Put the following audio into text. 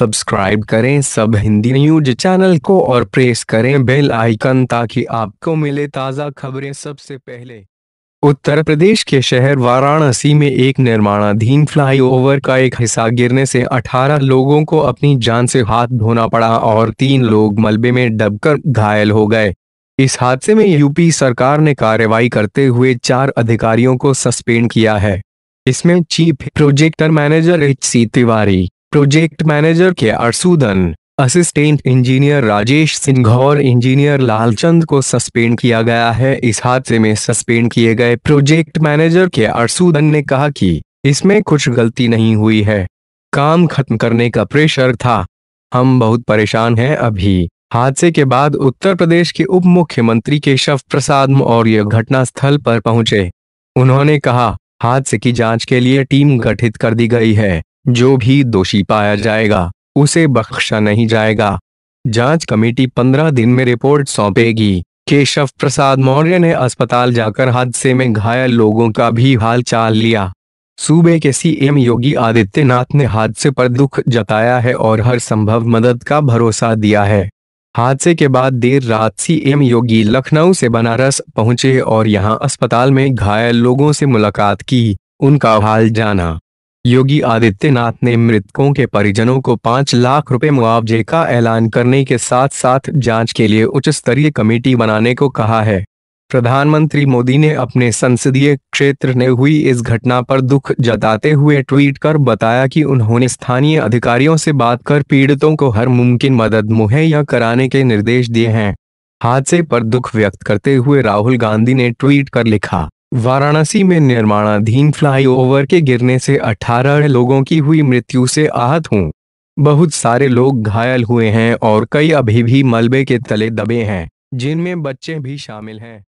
subscribe करें सब Hindi news channel को और प्रेस करें बेल आइकन ताकि आपको मिले ताज़ा खबरें सबसे पहले उत्तर प्रदेश के शहर वाराणसी में एक निर्माणाधीन फ्लाईओवर का एक हिस्सा गिरने से 18 लोगों को अपनी जान से हाथ धोना पड़ा और तीन लोग मलबे में दबकर घायल हो गए इस हादसे में यूपी सरकार ने कार्रवाई करते हुए चार अधिकारियों को सस्पेंड किया है इसमें chief projector manager H C Tiwari project manager K Arsudan assistant engineer Rajesh Singh और इंजीनियर लालचंद को सस्पेंड किया गया है इस हादसे में सस्पेंड किए गए प्रोजेक्ट मैनेजर के अरसूदन ने कहा कि इसमें कुछ गलती नहीं हुई है काम खत्म करने का प्रेशर था हम बहुत परेशान हैं अभी हादसे के बाद उत्तर प्रदेश के उप मुख्यमंत्री केशव प्रसाद मौर्य घटना स्थल पर पहुंचे उन्होंने कहा हादसे की जांच के लिए टीम गठित कर दी गई है जो भी दोषी पाया जाएगा उसे बख्शा नहीं जाएगा जांच कमेटी पंद्रह दिन में रिपोर्ट सौंपेगी केशव प्रसाद मौर्य ने अस्पताल जाकर हादसे में घायल लोगों का भी हाल चाल लिया सूबे के सीएम योगी आदित्यनाथ ने हादसे पर दुख जताया है और हर संभव मदद का भरोसा दिया है हादसे के बाद देर रात सीएम योगी लखनऊ से बनारस पहुंचे और यहां अस्पताल में घायल लोगों से मुलाकात की उनका हाल जाना योगी आदित्यनाथ ने मृतकों के परिजनों को पाँच लाख रुपए मुआवजे का ऐलान करने के साथ साथ जांच के लिए उच्च स्तरीय कमेटी बनाने को कहा है प्रधानमंत्री मोदी ने अपने संसदीय क्षेत्र ने हुई इस घटना पर दुख जताते हुए ट्वीट कर बताया कि उन्होंने स्थानीय अधिकारियों से बात कर पीड़ितों को हर मुमकिन मदद मुहैया कराने के निर्देश दिए हैं हादसे पर दुख व्यक्त करते हुए राहुल गांधी ने ट्वीट कर लिखा वाराणसी में निर्माणाधीन फ्लाईओवर के गिरने से 18 लोगों की हुई मृत्यु से आहत हूं बहुत सारे लोग घायल हुए हैं और कई अभी भी मलबे के तले दबे हैं जिनमें बच्चे भी शामिल हैं